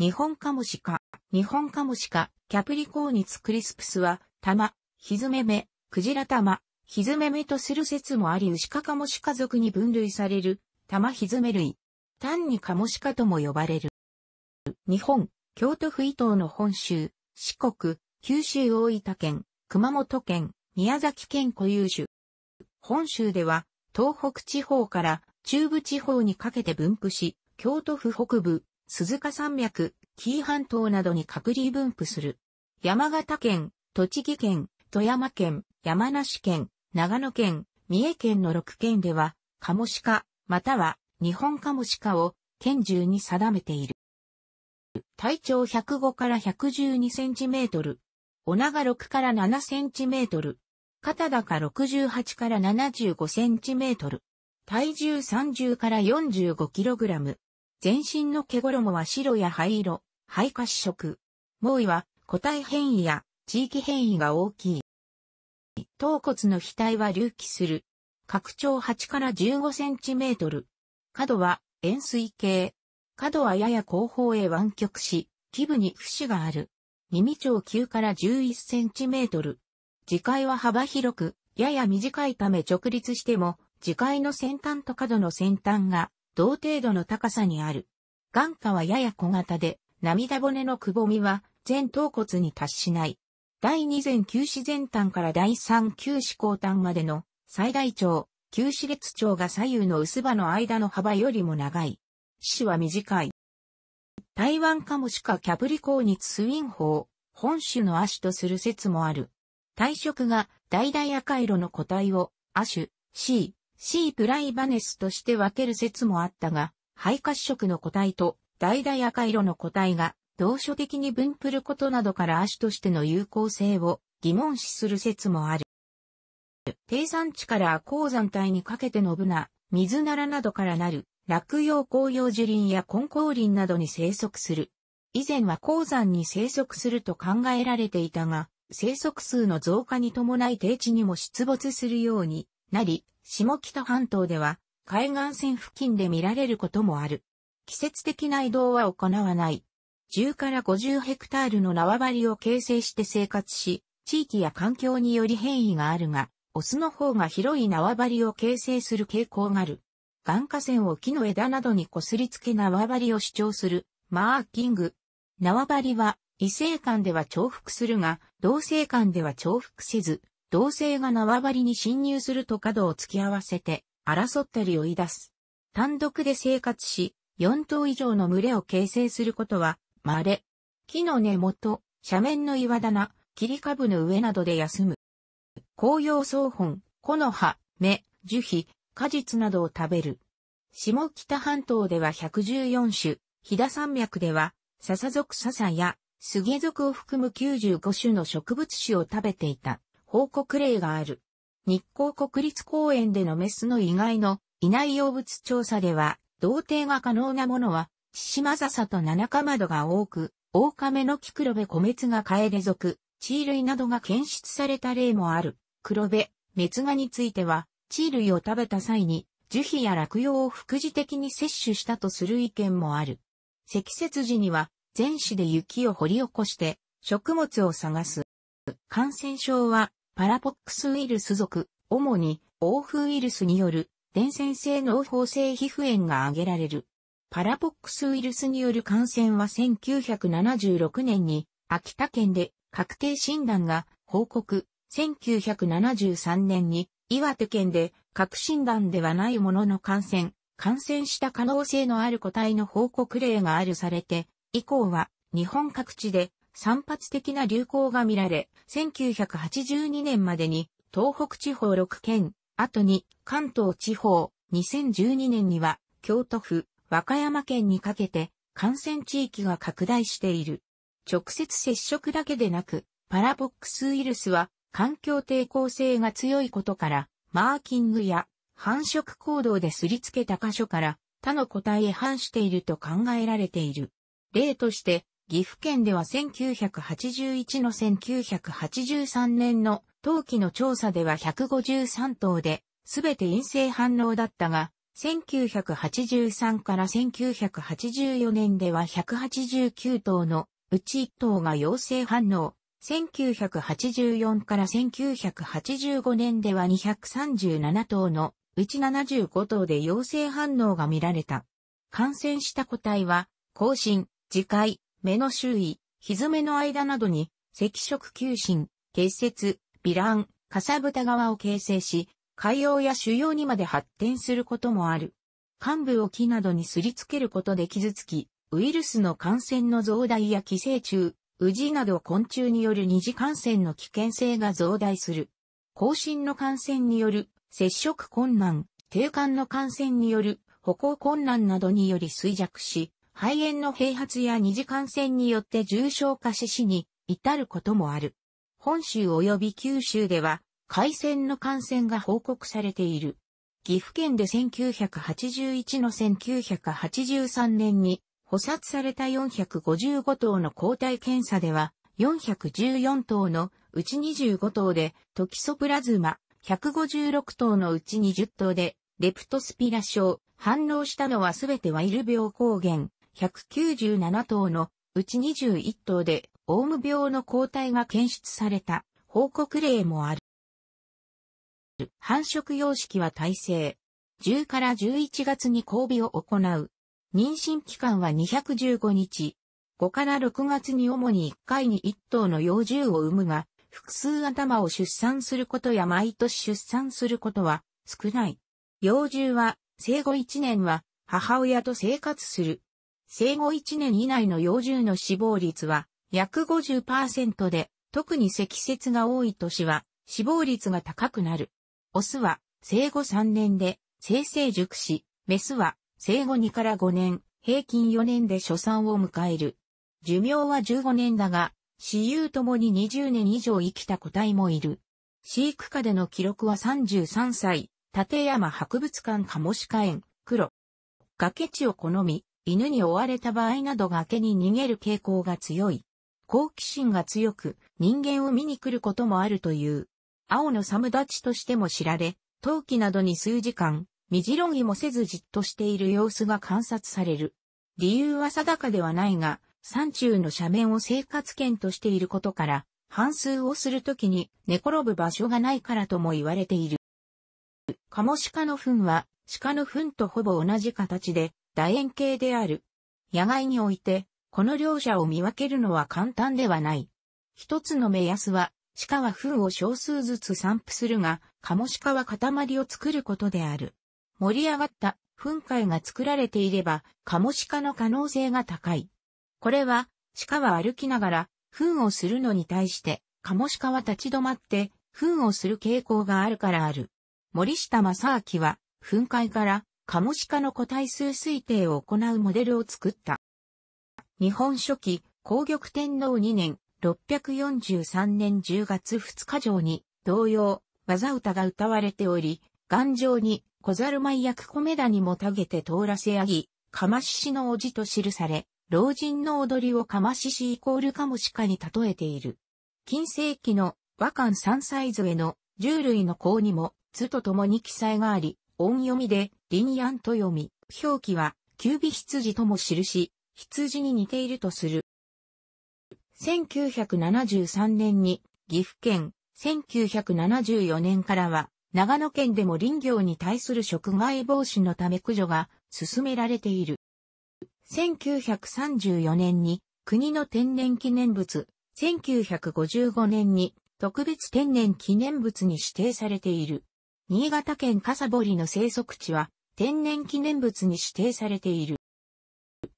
日本カモシカ、日本カモシカ、キャプリコーニツクリスプスは、玉、ひずめめ、クジラ玉、ひずめめとする説もあり、ウシカカモシカ族に分類される、玉ひずめ類。単にカモシカとも呼ばれる。日本、京都府伊東の本州、四国、九州大分県、熊本県、宮崎県固有種。本州では、東北地方から中部地方にかけて分布し、京都府北部、鈴鹿山脈、紀伊半島などに隔離分布する。山形県、栃木県、富山県、山梨県、長野県、三重県の6県では、カモシカ、または日本カモシカを県中に定めている。体長105から112センチメートル。お長6から7センチメートル。肩高68から75センチメートル。体重30から45キログラム。全身の毛衣は白や灰色、肺褐色。猛威は個体変異や地域変異が大きい。頭骨の額は隆起する。拡張8から15センチメートル。角は円錐形。角はやや後方へ湾曲し、基部に節がある。耳長9から11センチメートル。磁界は幅広く、やや短いため直立しても、磁界の先端と角の先端が同程度の高さにある。眼下はやや小型で、涙骨のくぼみは前頭骨に達しない。第二前球子前端から第三球子後端までの最大長、球子列長が左右の薄刃の間の幅よりも長い。死は短い。台湾カモシカキャプリコーニツスウィンホー、本種の亜種とする説もある。体色が大々赤色の個体を亜種 C、C プライバネスとして分ける説もあったが、肺褐色の個体と代々赤色の個体が同所的に分布ることなどから亜種としての有効性を疑問視する説もある。低山地から鉱山帯にかけてのブナ、水ならなどからなる、落葉紅葉樹林や根高林などに生息する。以前は鉱山に生息すると考えられていたが、生息数の増加に伴い低地にも出没するようになり、下北半島では海岸線付近で見られることもある。季節的な移動は行わない。10から50ヘクタールの縄張りを形成して生活し、地域や環境により変異があるが、オスの方が広い縄張りを形成する傾向がある。眼下線を木の枝などにこすりつけ縄張りを主張する、マーキング。縄張りは、異性間では重複するが、同性間では重複せず、同性が縄張りに侵入すると角を突き合わせて、争ったり追い出す。単独で生活し、4頭以上の群れを形成することは、稀。木の根元、斜面の岩棚、切り株の上などで休む。紅葉草本、木の葉、芽、樹皮、果実などを食べる。下北半島では114種、飛騨山脈では、笹属笹や、杉属を含む95種の植物種を食べていた。報告例がある。日光国立公園でのメスの意外のいない動物調査では、同定が可能なものは、シマザサと七カマドが多く、オオカメのキクロベコメツがカエデ属、ー類などが検出された例もある。黒部、メツガについては、チー類を食べた際に、樹皮や落葉を副次的に摂取したとする意見もある。積雪時には、全市で雪を掘り起こして、食物を探す。感染症は、パラポックスウイルス属、主に、欧風ウイルスによる、伝染性脳包性皮膚炎が挙げられる。パラポックスウイルスによる感染は1976年に、秋田県で確定診断が報告、1973年に、岩手県で、核診断ではないものの感染、感染した可能性のある個体の報告例があるされて、以降は、日本各地で散発的な流行が見られ、1982年までに東北地方6県、後に関東地方、2012年には京都府、和歌山県にかけて感染地域が拡大している。直接接触だけでなく、パラボックスウイルスは環境抵抗性が強いことから、マーキングや繁殖行動ですりつけた箇所から他の個体へ反していると考えられている。例として、岐阜県では1981の1983年の冬季の調査では153頭で、すべて陰性反応だったが、1983から1984年では189頭のうち1頭が陽性反応、1984から1985年では237頭のうち75頭で陽性反応が見られた。感染した個体は、更新、次回、目の周囲、ひずめの間などに、赤色球心、結節、ラン、かさぶた側を形成し、海洋や腫瘍にまで発展することもある。幹部を木などにすりつけることで傷つき、ウイルスの感染の増大や寄生虫、ウジなど昆虫による二次感染の危険性が増大する。後進の感染による接触困難、低管の感染による歩行困難などにより衰弱し、肺炎の併発や二次感染によって重症化し死に至ることもある。本州及び九州では、海鮮の感染が報告されている。岐阜県で1981の1983年に捕殺された455頭の抗体検査では、414頭のうち25頭でトキソプラズマ、156頭のうち20頭でレプトスピラ症、反応したのはすべてワイル病抗原、197頭のうち21頭でオウム病の抗体が検出された報告例もある。繁殖様式は耐性。10から11月に交尾を行う。妊娠期間は215日。5から6月に主に1回に1頭の幼獣を産むが、複数頭を出産することや毎年出産することは少ない。幼獣は生後1年は母親と生活する。生後1年以内の幼獣の死亡率は約50%で、特に積雪が多い年は死亡率が高くなる。オスは生後3年で生成熟し、メスは生後2から5年、平均4年で初産を迎える。寿命は15年だが、死有ともに20年以上生きた個体もいる。飼育下での記録は33歳、立山博物館カモシカ園、黒。崖地を好み、犬に追われた場合など崖に逃げる傾向が強い。好奇心が強く、人間を見に来ることもあるという。青のサムダチとしても知られ、陶器などに数時間、身じろいもせずじっとしている様子が観察される。理由は定かではないが、山中の斜面を生活圏としていることから、半数をするときに寝転ぶ場所がないからとも言われている。カモシカの糞は、鹿の糞とほぼ同じ形で、楕円形である。野外において、この両者を見分けるのは簡単ではない。一つの目安は、鹿は糞を少数ずつ散布するが、カモシカは塊を作ることである。盛り上がった糞塊が作られていれば、カモシカの可能性が高い。これは、鹿は歩きながら、糞をするのに対して、カモシカは立ち止まって、糞をする傾向があるからある。森下正明は、糞塊からカモシカの個体数推定を行うモデルを作った。日本初期、皇玉天皇2年、643年10月2日上に、同様、技歌が歌われており、頑丈に、小猿舞役米田にもたげて通らせあぎ、かまししのおじと記され、老人の踊りをかまししイコールカモシカに例えている。近世紀の和漢三歳への従類の項にも、図と共に記載があり、音読みで、リニアンと読み、表記は、キュービ羊とも記し、羊に似ているとする。1973年に岐阜県、1974年からは長野県でも林業に対する食害防止のため駆除が進められている。1934年に国の天然記念物、1955年に特別天然記念物に指定されている。新潟県笠堀の生息地は天然記念物に指定されている。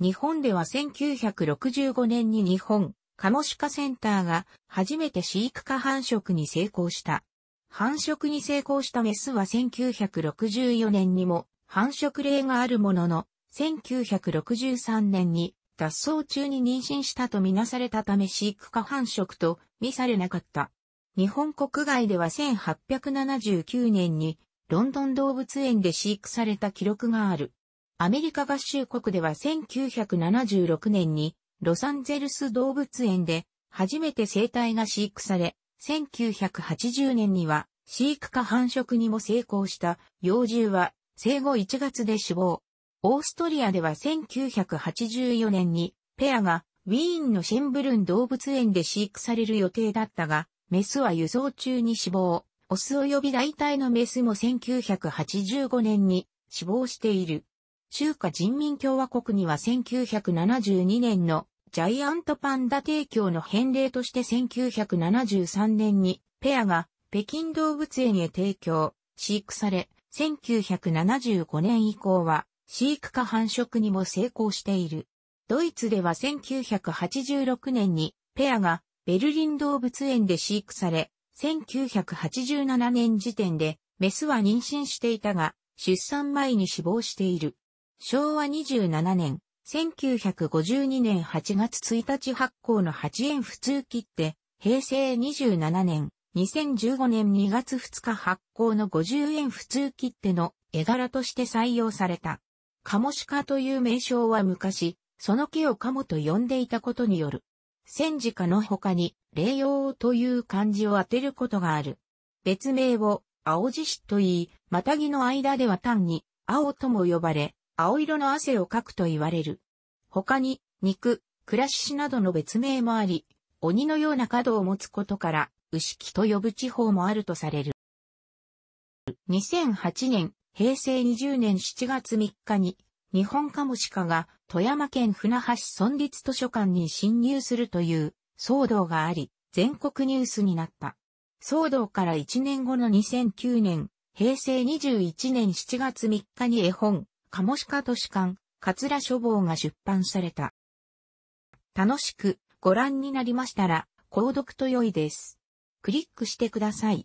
日本では1965年に日本、カモシカセンターが初めて飼育下繁殖に成功した。繁殖に成功したメスは1964年にも繁殖例があるものの、1963年に脱走中に妊娠したとみなされたため飼育下繁殖と見されなかった。日本国外では1879年にロンドン動物園で飼育された記録がある。アメリカ合衆国では1976年にロサンゼルス動物園で初めて生態が飼育され、1980年には飼育か繁殖にも成功した幼獣は生後1月で死亡。オーストリアでは1984年にペアがウィーンのシェンブルン動物園で飼育される予定だったが、メスは輸送中に死亡。オス及び大体のメスも1985年に死亡している。中華人民共和国には1972年のジャイアントパンダ提供の返礼として1973年にペアが北京動物園へ提供、飼育され、1975年以降は飼育下繁殖にも成功している。ドイツでは1986年にペアがベルリン動物園で飼育され、1987年時点で、メスは妊娠していたが、出産前に死亡している。昭和27年、1952年8月1日発行の8円普通切手、平成27年、2015年2月2日発行の50円普通切手の絵柄として採用された。カモシカという名称は昔、その木をカモと呼んでいたことによる。戦時下の他に、霊陽という漢字を当てることがある。別名を、青獅子と言い、またぎの間では単に、青とも呼ばれ、青色の汗をかくと言われる。他に、肉、暮らししなどの別名もあり、鬼のような角を持つことから、牛木と呼ぶ地方もあるとされる。2008年、平成20年7月3日に、日本カモシカが富山県船橋村立図書館に侵入するという騒動があり、全国ニュースになった。騒動から1年後の2009年、平成21年7月3日に絵本、カモシカ館、桂書房が出版された。楽しくご覧になりましたら、購読と良いです。クリックしてください。